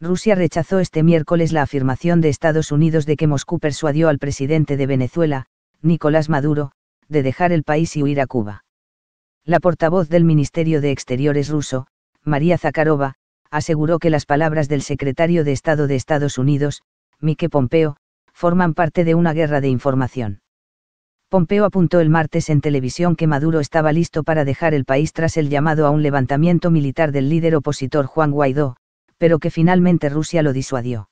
Rusia rechazó este miércoles la afirmación de Estados Unidos de que Moscú persuadió al presidente de Venezuela, Nicolás Maduro, de dejar el país y huir a Cuba. La portavoz del Ministerio de Exteriores ruso, María Zakharova, aseguró que las palabras del secretario de Estado de Estados Unidos, Mike Pompeo, forman parte de una guerra de información. Pompeo apuntó el martes en televisión que Maduro estaba listo para dejar el país tras el llamado a un levantamiento militar del líder opositor Juan Guaidó, pero que finalmente Rusia lo disuadió.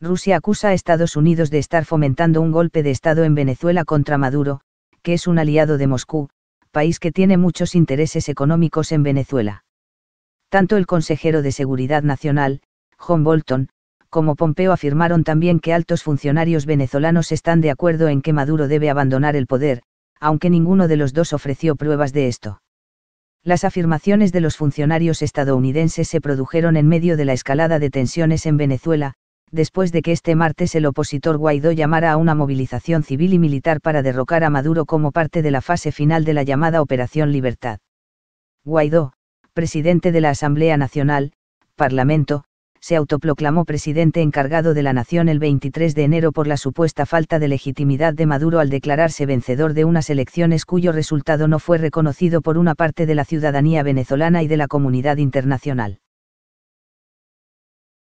Rusia acusa a Estados Unidos de estar fomentando un golpe de Estado en Venezuela contra Maduro, que es un aliado de Moscú, país que tiene muchos intereses económicos en Venezuela. Tanto el consejero de Seguridad Nacional, John Bolton, como Pompeo afirmaron también que altos funcionarios venezolanos están de acuerdo en que Maduro debe abandonar el poder, aunque ninguno de los dos ofreció pruebas de esto. Las afirmaciones de los funcionarios estadounidenses se produjeron en medio de la escalada de tensiones en Venezuela, después de que este martes el opositor Guaidó llamara a una movilización civil y militar para derrocar a Maduro como parte de la fase final de la llamada Operación Libertad. Guaidó, presidente de la Asamblea Nacional, Parlamento, se autoproclamó presidente encargado de la nación el 23 de enero por la supuesta falta de legitimidad de Maduro al declararse vencedor de unas elecciones cuyo resultado no fue reconocido por una parte de la ciudadanía venezolana y de la comunidad internacional.